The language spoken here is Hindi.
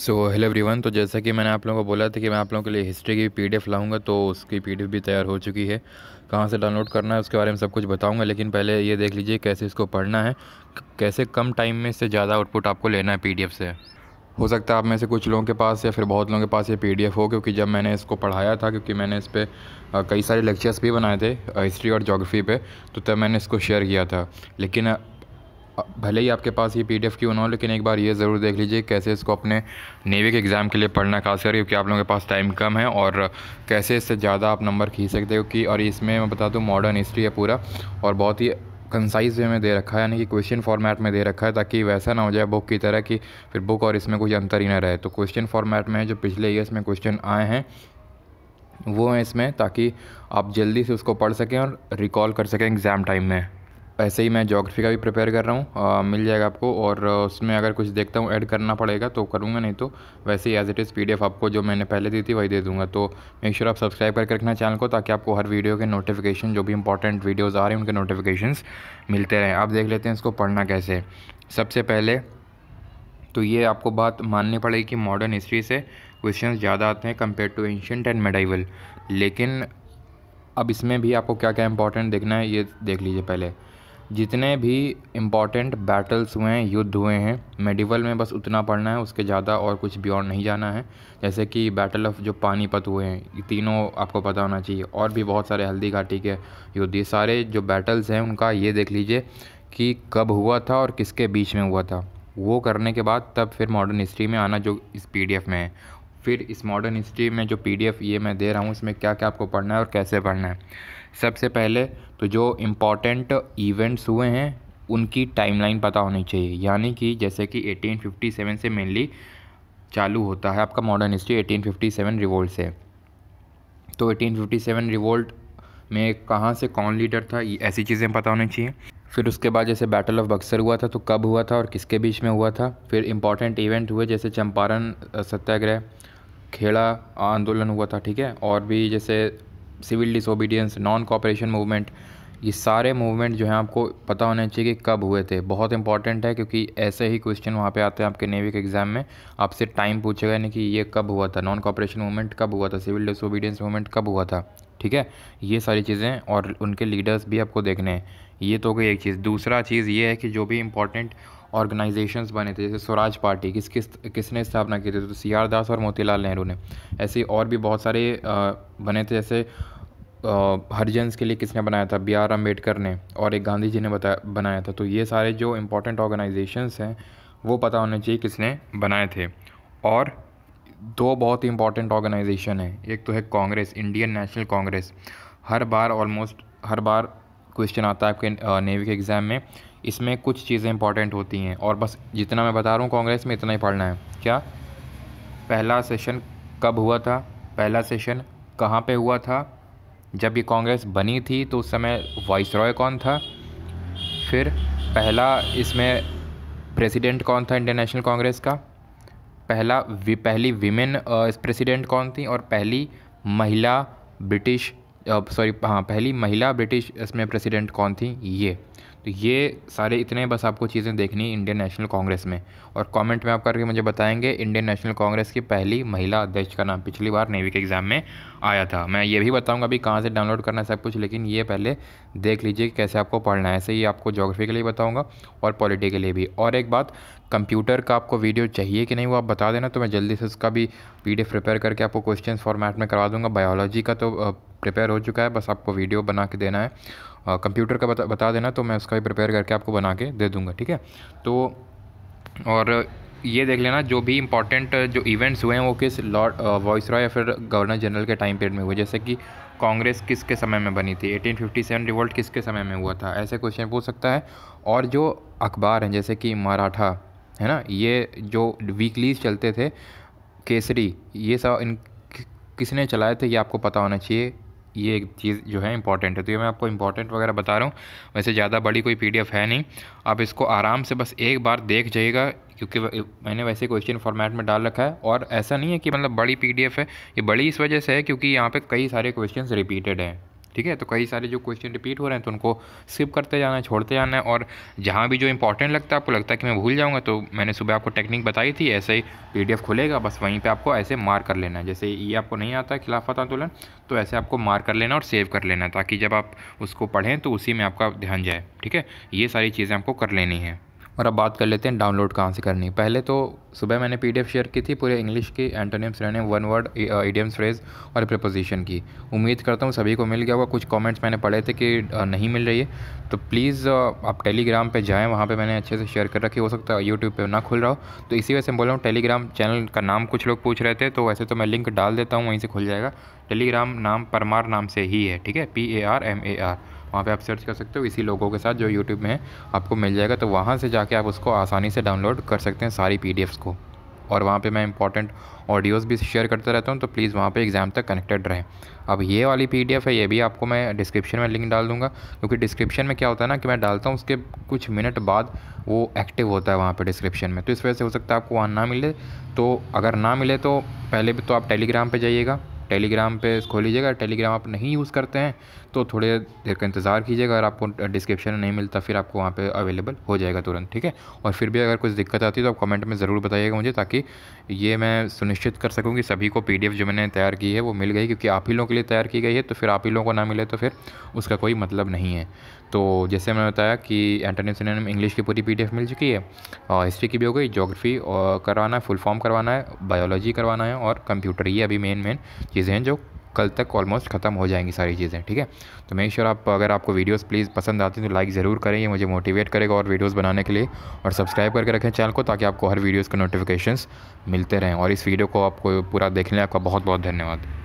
सो हेलो एवरीवन तो जैसा कि मैंने आप लोगों को बोला था कि मैं आप लोगों के लिए हिस्ट्री की पीडीएफ लाऊंगा तो उसकी पी भी तैयार हो चुकी है कहाँ से डाउनलोड करना है उसके बारे में सब कुछ बताऊंगा लेकिन पहले ये देख लीजिए कैसे इसको पढ़ना है कैसे कम टाइम में इससे ज़्यादा आउटपुट आपको लेना है पी से हो सकता है आप में से कुछ लोगों के पास या फिर बहुत लोगों के पास ये पी हो क्योंकि जब मैंने इसको पढ़ाया था क्योंकि मैंने इस पर कई सारे लेक्चर्स भी बनाए थे हिस्ट्री और जोग्राफ़ी पे तो तब मैंने इसको शेयर किया था लेकिन भले ही आपके पास ये पी डी एफ क्यों ना हो लेकिन एक बार ये ज़रूर देख लीजिए कैसे इसको अपने नेवी के एग्ज़ाम के लिए पढ़ना कर क्योंकि आप लोगों के पास टाइम कम है और कैसे इससे ज़्यादा आप नंबर खींच सकते हो कि और इसमें मैं बता दूँ मॉडर्न हिस्ट्री है पूरा और बहुत ही कंसाइज वे में दे रखा है यानी कि क्वेश्चन फॉर्मेट में दे रखा है ताकि वैसा ना हो जाए बुक की तरह कि फिर बुक और इसमें कुछ अंतर ही ना रहे तो क्वेश्चन फॉर्मेट में जो पिछले ईयर्स में क्वेश्चन आए हैं वो हैं इसमें ताकि आप जल्दी से उसको पढ़ सकें और रिकॉल कर सकें एग्ज़ाम टाइम में ऐसे ही मैं जोग्राफ़ी का भी प्रिपेयर कर रहा हूँ मिल जाएगा आपको और उसमें अगर कुछ देखता हूँ ऐड करना पड़ेगा तो करूँगा नहीं तो वैसे ही एज इट इज़ पी आपको जो मैंने पहले दी थी वही दे दूँगा तो मेक श्योर आप सब्सक्राइब करके रखना चैनल को ताकि आपको हर वीडियो के नोटिफिकेशन जो भी इंपॉर्टेंट वीडियोज़ आ रहे हैं उनके नोटिफिकेशन मिलते रहें आप देख लेते हैं इसको पढ़ना कैसे सबसे पहले तो ये आपको बात माननी पड़ेगी कि मॉडर्न हिस्ट्री से क्वेश्चन ज़्यादा आते हैं compare to ancient and medieval लेकिन अब इसमें भी आपको क्या क्या इंपॉर्टेंट देखना है ये देख लीजिए पहले जितने भी इम्पॉर्टेंट बैटल्स हुए हैं युद्ध हुए हैं मेडिवल में बस उतना पढ़ना है उसके ज़्यादा और कुछ बियॉन्ड नहीं जाना है जैसे कि बैटल ऑफ जो पानीपत हुए हैं तीनों आपको पता होना चाहिए और भी बहुत सारे हल्दी घाटी के युद्ध ये सारे जो बैटल्स हैं उनका ये देख लीजिए कि कब हुआ था और किसके बीच में हुआ था वो करने के बाद तब फिर मॉडर्न हिस्ट्री में आना जो इस पी में है फिर इस मॉडर्न हिस्ट्री में जो पी ये मैं दे रहा हूँ इसमें क्या क्या आपको पढ़ना है और कैसे पढ़ना है सबसे पहले तो जो इम्पॉर्टेंट इवेंट्स हुए हैं उनकी टाइमलाइन पता होनी चाहिए यानी कि जैसे कि 1857 से मेनली चालू होता है आपका मॉडर्न हिस्ट्री 1857 रिवोल्ट से तो 1857 रिवोल्ट में कहाँ से कौन लीडर था ये ऐसी चीज़ें पता होनी चाहिए फिर उसके बाद जैसे बैटल ऑफ बक्सर हुआ था तो कब हुआ था और किसके बीच में हुआ था फिर इम्पॉर्टेंट इवेंट हुए जैसे चंपारण सत्याग्रह खेड़ा आंदोलन हुआ था ठीक है और भी जैसे civil disobedience, non cooperation movement, ये सारे मूवमेंट जो हैं आपको पता होने चाहिए कि कब हुए थे बहुत इंपॉर्टेंट है क्योंकि ऐसे ही क्वेश्चन वहाँ पे आते हैं आपके नेवी के एग्जाम में आपसे टाइम पूछेगा यानी कि ये कब हुआ था नॉन कॉपरेशन मूवमेंट कब हुआ था सिविल डिसोबीडियंस मूवमेंट कब हुआ था ठीक है ये सारी चीज़ें और उनके लीडर्स भी आपको देखने हैं ये तो कोई एक चीज़ दूसरा चीज़ ये है कि जो भी इंपॉर्टेंट ऑर्गेनाइजेशंस बने थे जैसे स्वराज पार्टी किस किस किसने स्थापना की थी तो सी आर दास और मोतीलाल नेहरू ने ऐसे और भी बहुत सारे बने थे जैसे हरिजन्स के लिए किसने बनाया था बी आर अम्बेडकर ने और एक गांधी जी ने बताया बनाया था तो ये सारे जो इम्पोर्टेंट ऑर्गेनाइजेशंस हैं वो पता होना चाहिए किसने बनाए थे और दो बहुत ही इंपॉर्टेंट ऑर्गेनाइजेशन है एक तो है कांग्रेस इंडियन नेशनल कांग्रेस हर बार ऑलमोस्ट हर बार क्वेश्चन आता है आपके नेवी के एग्ज़ाम में इसमें कुछ चीज़ें इंपॉर्टेंट होती हैं और बस जितना मैं बता रहा हूँ कांग्रेस में इतना ही पढ़ना है क्या पहला सेशन कब हुआ था पहला सेशन कहाँ पे हुआ था जब ये कांग्रेस बनी थी तो उस समय वाइस रॉय कौन था फिर पहला इसमें प्रेसिडेंट कौन था इंडियन नेशनल कांग्रेस का पहला वि, पहली विमेन प्रेसिडेंट कौन थी और पहली महिला ब्रिटिश सॉरी हाँ पहली महिला ब्रिटिश इसमें प्रेसिडेंट कौन थी ये तो ये सारे इतने बस आपको चीज़ें देखनी इंडियन नेशनल कांग्रेस में और कमेंट में आप करके मुझे बताएंगे इंडियन नेशनल कांग्रेस की पहली महिला अध्यक्ष का नाम पिछली बार नेवी के एग्ज़ाम में आया था मैं ये भी बताऊंगा अभी कहाँ से डाउनलोड करना है सब कुछ लेकिन ये पहले देख लीजिए कैसे आपको पढ़ना है ऐसे ही आपको जोग्राफी के लिए बताऊँगा और पॉलिटी के लिए भी और एक बात कंप्यूटर का आपको वीडियो चाहिए कि नहीं वो आप बता देना तो मैं जल्दी से उसका भी पी प्रिपेयर करके आपको क्वेश्चन फॉर्मेट में करवा दूँगा बायोलॉजी का तो प्रिपेयर हो चुका है बस आपको वीडियो बना के देना है कंप्यूटर का बता बता देना तो मैं उसका भी प्रिपेयर करके आपको बना के दे दूँगा ठीक है तो और ये देख लेना जो भी इंपॉर्टेंट जो इवेंट्स हुए हैं वो किस लॉर्ड वॉइस रॉय या फिर गवर्नर जनरल के टाइम पीरियड में हुए जैसे कि कांग्रेस किसके समय में बनी थी 1857 रिवोल्ट किसके समय में हुआ था ऐसे क्वेश्चन पूछ सकता है और जो अखबार हैं जैसे कि मराठा है ना ये जो वीकलीज चलते थे केसरी ये सब इन किसने चलाए थे ये आपको पता होना चाहिए ये एक चीज़ जो है इंपॉर्टेंट है तो ये मैं आपको इंपॉर्टेंट वगैरह बता रहा हूँ वैसे ज़्यादा बड़ी कोई पीडीएफ है नहीं आप इसको आराम से बस एक बार देख जाइएगा क्योंकि मैंने वैसे क्वेश्चन फॉर्मेट में डाल रखा है और ऐसा नहीं है कि मतलब बड़ी पीडीएफ है ये बड़ी इस वजह से है क्योंकि यहाँ पे कई सारे क्वेश्चंस रिपीटेड हैं ठीक है तो कई सारे जो क्वेश्चन रिपीट हो रहे हैं तो उनको स्किप करते जाना है छोड़ते जाना है और जहाँ भी जो इंपॉर्टेंट लगता है आपको लगता है कि मैं भूल जाऊँगा तो मैंने सुबह आपको टेक्निक बताई थी ऐसे ही पी खुलेगा बस वहीं पर आपको ऐसे मार कर लेना है जैसे ये आपको नहीं आता खिलाफत आंदोलन तो ऐसे आपको मार कर लेना और सेव कर लेना ताकि जब आप उसको पढ़ें तो उसी में आपका ध्यान जाए ठीक है ये सारी चीज़ें आपको कर लेनी है और अब बात कर लेते हैं डाउनलोड कहाँ से करनी पहले तो सुबह मैंने पीडीएफ शेयर की थी पूरे इंग्लिश की एंटोनियम्स रहने वन वर्ड एडियम्स फ्रेज और प्रपोजिशन की उम्मीद करता हूँ सभी को मिल गया होगा कुछ कमेंट्स मैंने पढ़े थे कि uh, नहीं मिल रही है तो प्लीज़ uh, आप टेलीग्राम पे जाएं वहाँ पे मैंने अच्छे से शेयर कर रखी हो सकता है यूट्यूब पर ना खुल रहा हो तो इसी वजह से बोल रहा हूँ टेलीग्राम चैनल का नाम कुछ लोग पूछ रहे थे तो वैसे तो मैं लिंक डाल देता हूँ वहीं से खुल जाएगा टेलीग्राम नाम परमार नाम से ही है ठीक है P A R M A R वहाँ पे आप सर्च कर सकते हो इसी लोगों के साथ जो यूट्यूब में है आपको मिल जाएगा तो वहाँ से जाके आप उसको आसानी से डाउनलोड कर सकते हैं सारी पी को और वहाँ पे मैं इंपॉर्टेंट ऑडियोज़ भी शेयर करता रहता हूँ तो प्लीज़ वहाँ पे एग्ज़ाम तक कनेक्टेड रहें अब ये वाली पी है ये भी आपको मैं डिस्क्रिप्शन में लिंक डाल दूँगा क्योंकि डिस्क्रिप्शन में क्या होता है ना कि मैं डालता हूँ उसके कुछ मिनट बाद वो एक्टिव होता है वहाँ पर डिस्क्रिप्शन में तो इस वजह से हो सकता है आपको वहाँ ना मिले तो अगर ना मिले तो पहले भी तो आप टेलीग्राम पर जाइएगा टेलीग्राम पे खोल लीजिएगा टेलीग्राम आप नहीं यूज़ करते हैं तो थोड़े देर का इंतज़ार कीजिएगा अगर आपको डिस्क्रिप्शन नहीं मिलता फिर आपको वहाँ पर अवेलेबल हो जाएगा तुरंत ठीक है और फिर भी अगर कुछ दिक्कत आती है तो आप कमेंट में ज़रूर बताइएगा मुझे ताकि ये मैं सुनिश्चित कर सकूँ कि सभी को पी जो मैंने तैयार की है वो मिल गई क्योंकि आप ही लोगों के लिए तैयार की गई है तो फिर आप ही लोगों को ना मिले तो फिर उसका कोई मतलब नहीं है तो जैसे मैंने बताया कि एंटरनेस इंग्लिश की पूरी पी मिल चुकी है और हिस्ट्री की भी हो गई जोग्राफी करवाना है फुल फॉर्म करवाना है बायोलॉजी करवाना है और कंप्यूटर ये अभी मेन मेन चीज़ चीज़ें हैं जो कल तक ऑलमोस्ट ख़त्म हो जाएंगी सारी चीज़ें ठीक है तो मेक श्योर आप अगर आपको वीडियोस प्लीज़ पसंद आती हैं तो लाइक ज़रूर करें ये मुझे मोटिवेट करेगा और वीडियोस बनाने के लिए और सब्सक्राइब करके रखें चैनल को ताकि आपको हर वीडियोस के नोटिफिकेशंस मिलते रहें और इस वीडियो को आपको पूरा देखने आपका बहुत बहुत धन्यवाद